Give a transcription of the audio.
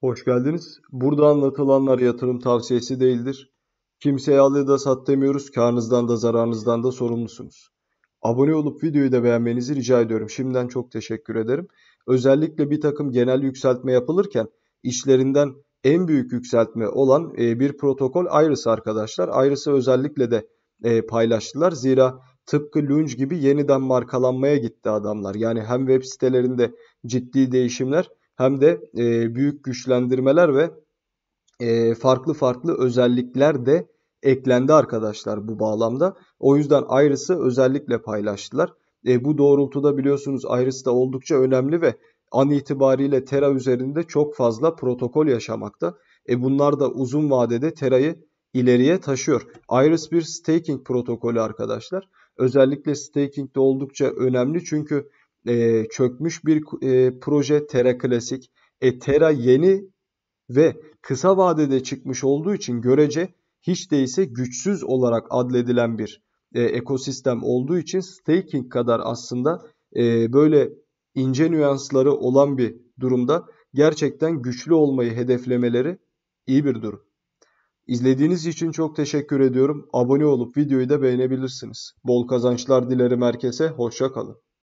Hoş geldiniz. Burada anlatılanlar yatırım tavsiyesi değildir. Kimseye al ya da sat demiyoruz. Karnınızdan da zararınızdan da sorumlusunuz. Abone olup videoyu da beğenmenizi rica ediyorum. Şimdiden çok teşekkür ederim. Özellikle bir takım genel yükseltme yapılırken işlerinden en büyük yükseltme olan e, bir protokol Iris'ı arkadaşlar. Iris'ı özellikle de e, paylaştılar. Zira tıpkı Lunge gibi yeniden markalanmaya gitti adamlar. Yani hem web sitelerinde ciddi değişimler hem de e, büyük güçlendirmeler ve e, farklı farklı özellikler de eklendi arkadaşlar bu bağlamda. O yüzden Ayrısı özellikle paylaştılar. E, bu doğrultuda biliyorsunuz Ayrısı da oldukça önemli ve an itibariyle Terra üzerinde çok fazla protokol yaşamakta. E, bunlar da uzun vadede Terra'yı ileriye taşıyor. Iris bir staking protokolü arkadaşlar. Özellikle staking de oldukça önemli çünkü e, çökmüş bir e, proje Terra Klasik. E, Terra yeni ve kısa vadede çıkmış olduğu için görece hiç değilse güçsüz olarak adledilen bir e, ekosistem olduğu için staking kadar aslında e, böyle ince nüansları olan bir durumda gerçekten güçlü olmayı hedeflemeleri iyi bir durum. İzlediğiniz için çok teşekkür ediyorum. Abone olup videoyu da beğenebilirsiniz. Bol kazançlar dilerim herkese. Hoşça kalın.